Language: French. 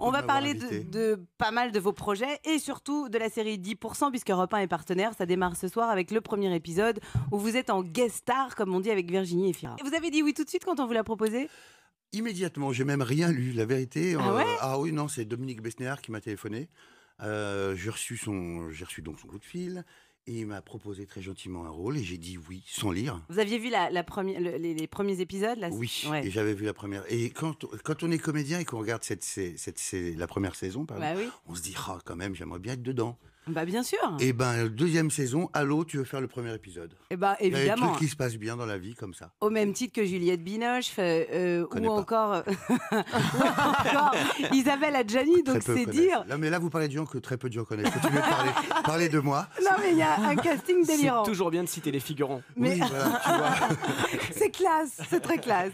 On va parler de, pas mal de vos projets et surtout de la série 10%, puisque Repin est partenaire. Ça démarre ce soir avec le premier épisode où vous êtes en guest star, comme on dit avec Virginie et Fira. Vous avez dit oui tout de suite quand on vous l'a proposé Immédiatement, j'ai même rien lu, la vérité. Ah, euh, ah, oui, non, c'est Dominique Besnéard qui m'a téléphoné. Euh, j'ai reçu, son, reçu donc son coup de fil il m'a proposé très gentiment un rôle et j'ai dit oui, sans lire. Vous aviez vu la, les, premiers épisodes là Oui, et j'avais vu la première. Et quand, quand on est comédien et qu'on regarde cette, la première saison, par exemple, bah on se dit, ah, quand même, j'aimerais bien être dedans. Bah bien sûr. Et eh ben deuxième saison, allô, tu veux faire le premier épisode. Et eh ben évidemment. Il y a qui se passe bien dans la vie comme ça. Au même titre que Juliette Binoche euh, euh, euh, ou, encore... Isabelle Adjani, donc c'est dire. Non mais là vous parlez de gens que très peu de gens connaissent. parlez parler, de moi. Non mais il y a un casting délirant. C'est toujours bien de citer les figurants. Mais... c'est classe, c'est très classe.